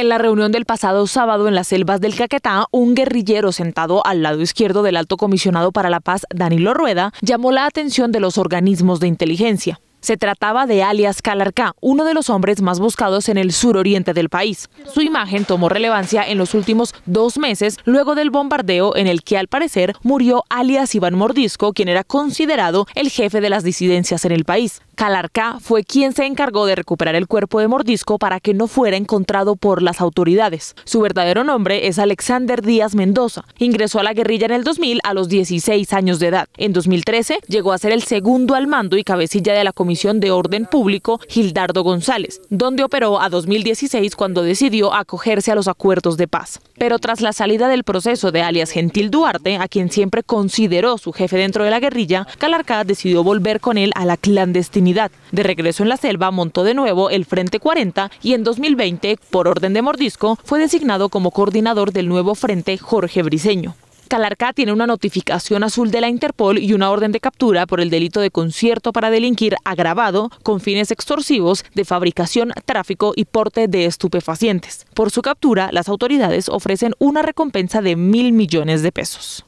En la reunión del pasado sábado en las selvas del Caquetá, un guerrillero sentado al lado izquierdo del alto comisionado para la paz, Danilo Rueda, llamó la atención de los organismos de inteligencia. Se trataba de alias Calarcá, uno de los hombres más buscados en el suroriente del país. Su imagen tomó relevancia en los últimos dos meses luego del bombardeo en el que al parecer murió alias Iván Mordisco, quien era considerado el jefe de las disidencias en el país. Calarcá fue quien se encargó de recuperar el cuerpo de Mordisco para que no fuera encontrado por las autoridades. Su verdadero nombre es Alexander Díaz Mendoza. Ingresó a la guerrilla en el 2000 a los 16 años de edad. En 2013 llegó a ser el segundo al mando y cabecilla de la Comisión de Orden Público, Gildardo González, donde operó a 2016 cuando decidió acogerse a los acuerdos de paz. Pero tras la salida del proceso de alias Gentil Duarte, a quien siempre consideró su jefe dentro de la guerrilla, Calarcá decidió volver con él a la clandestinidad. De regreso en la selva, montó de nuevo el Frente 40 y en 2020, por orden de Mordisco, fue designado como coordinador del nuevo Frente Jorge Briseño. Calarcá tiene una notificación azul de la Interpol y una orden de captura por el delito de concierto para delinquir agravado con fines extorsivos de fabricación, tráfico y porte de estupefacientes. Por su captura, las autoridades ofrecen una recompensa de mil millones de pesos.